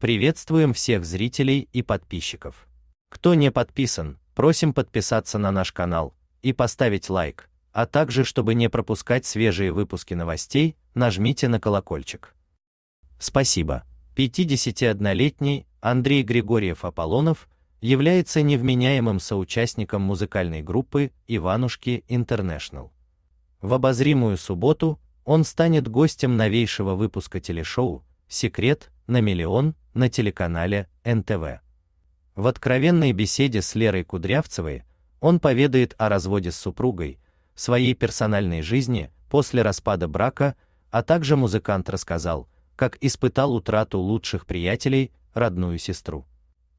Приветствуем всех зрителей и подписчиков. Кто не подписан, просим подписаться на наш канал и поставить лайк, а также, чтобы не пропускать свежие выпуски новостей, нажмите на колокольчик. Спасибо. 51-летний Андрей Григорьев Аполлонов является невменяемым соучастником музыкальной группы Иванушки Интернешнл. В обозримую субботу он станет гостем новейшего выпуска телешоу «Секрет на миллион» на телеканале НТВ. В откровенной беседе с Лерой Кудрявцевой он поведает о разводе с супругой, своей персональной жизни после распада брака, а также музыкант рассказал, как испытал утрату лучших приятелей, родную сестру.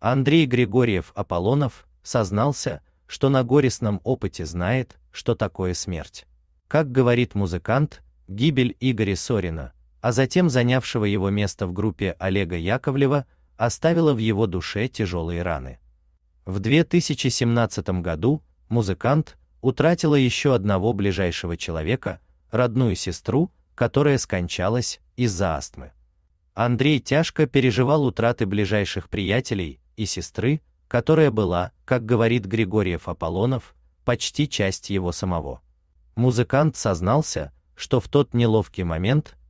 Андрей Григорьев Аполлонов сознался, что на горестном опыте знает, что такое смерть. Как говорит музыкант, гибель Игоря Сорина – а затем занявшего его место в группе Олега Яковлева, оставила в его душе тяжелые раны. В 2017 году музыкант утратила еще одного ближайшего человека, родную сестру, которая скончалась из-за астмы. Андрей тяжко переживал утраты ближайших приятелей и сестры, которая была, как говорит Григорьев Аполлонов, почти часть его самого. Музыкант сознался, что в тот неловкий момент